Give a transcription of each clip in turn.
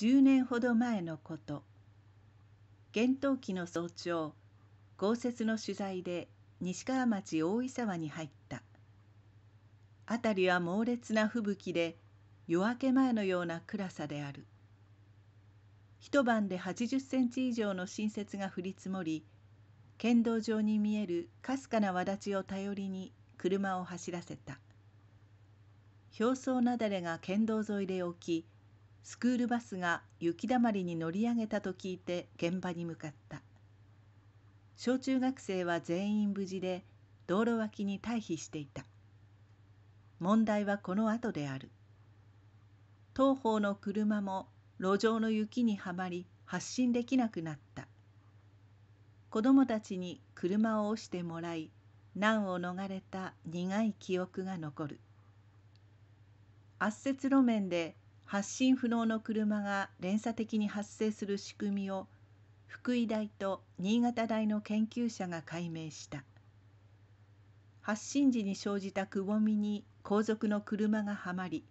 10年ほど前のこと厳冬期の早朝豪雪の取材で西川町大井沢に入った辺りは猛烈な吹雪で夜明け前のような暗さである一晩で80センチ以上の新雪が降り積もり剣道上に見えるかすかな輪立ちを頼りに車を走らせた表層雪崩が県道沿いで起きスクールバスが雪だまりに乗り上げたと聞いて現場に向かった小中学生は全員無事で道路脇に退避していた問題はこの後である当方の車も路上の雪にはまり発進できなくなった子供たちに車を押してもらい難を逃れた苦い記憶が残る圧雪路面で発進不能の車が連鎖的に発生する仕組みを福井大と新潟大の研究者が解明した発進時に生じたくぼみに後続の車がはまり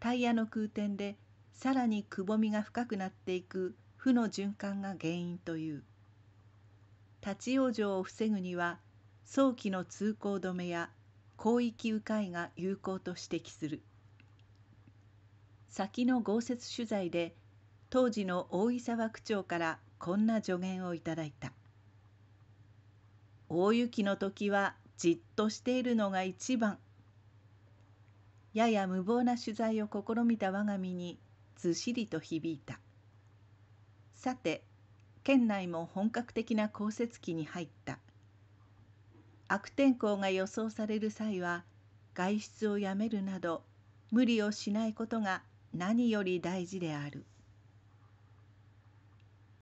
タイヤの空転でさらにくぼみが深くなっていく負の循環が原因という立ち往生を防ぐには早期の通行止めや広域迂回が有効と指摘する。先の豪雪取材で当時の大井沢区長からこんな助言をいただいた大雪の時はじっとしているのが一番やや無謀な取材を試みた我が身にずしりと響いたさて県内も本格的な降雪期に入った悪天候が予想される際は外出をやめるなど無理をしないことが何より大事である